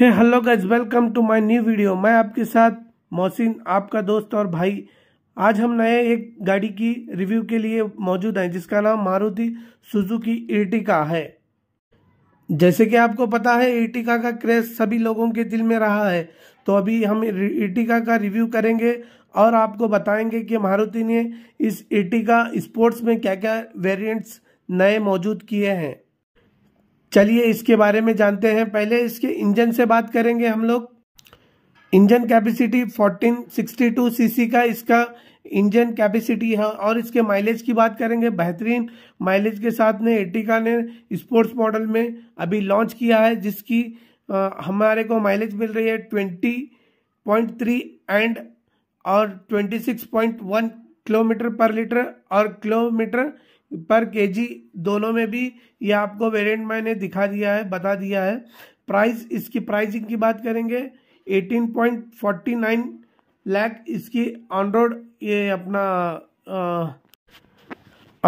है hello guys welcome to my new video मैं आपके साथ मोहसिन आपका दोस्त और भाई आज हम नए एक गाड़ी की रिव्यू के लिए मौजूद हैं जिसका नाम मारुति सुजुकी इर्टिका है जैसे कि आपको पता है इर्टिका का क्रेज सभी लोगों के दिल में रहा है तो अभी हम इर्टिका का रिव्यू करेंगे और आपको बताएंगे कि मारुति ने इस इर्टिका स्पोर्ट्स में क्या क्या वेरियंट्स नए मौजूद किए हैं चलिए इसके बारे में जानते हैं पहले इसके इंजन से बात करेंगे हम लोग इंजन कैपेसिटी 1462 सीसी का इसका इंजन कैपेसिटी है और इसके माइलेज की बात करेंगे बेहतरीन माइलेज के साथ ने एटिका ने स्पोर्ट्स मॉडल में अभी लॉन्च किया है जिसकी आ, हमारे को माइलेज मिल रही है 20.3 एंड और 26.1 किलोमीटर पर लीटर और किलोमीटर पर केजी दोनों में भी ये आपको वेरिएंट मैंने दिखा दिया है बता दिया है प्राइस इसकी प्राइसिंग की बात करेंगे 18.49 लाख इसकी ऑन रोड ये अपना आ,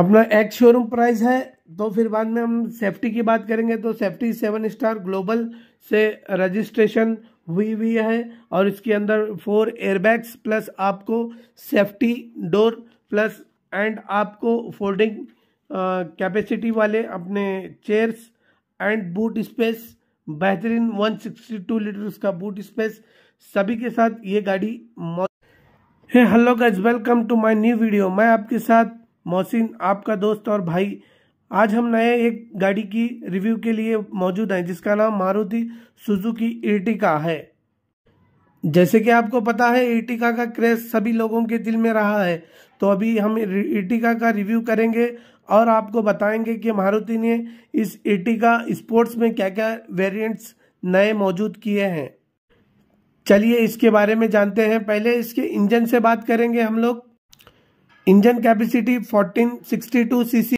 अपना एक्स शोरूम प्राइस है तो फिर बाद में हम सेफ्टी की बात करेंगे तो सेफ्टी सेवन स्टार ग्लोबल से रजिस्ट्रेशन हुई हुई है और इसके अंदर फोर एयरबैग्स प्लस आपको सेफ्टी डोर प्लस एंड आपको फोल्डिंग कैपेसिटी वाले अपने चेयर्स एंड बूट स्पेस बेहतरीन 162 लीटर का बूट स्पेस सभी के साथ ये गाड़ी है hello guys welcome to my new video मैं आपके साथ मोहसिन आपका दोस्त और भाई आज हम नए एक गाड़ी की रिव्यू के लिए मौजूद हैं जिसका नाम मारुति सुजुकी इर्टिका है जैसे कि आपको पता है इर्टिका का क्रेज सभी लोगों के दिल में रहा है तो अभी हम इर्टिका का रिव्यू करेंगे और आपको बताएंगे कि मारुति ने इस इर्टिका स्पोर्ट्स में क्या क्या वेरिएंट्स नए मौजूद किए हैं चलिए इसके बारे में जानते हैं पहले इसके इंजन से बात करेंगे हम लोग इंजन कैपेसिटी 1462 सीसी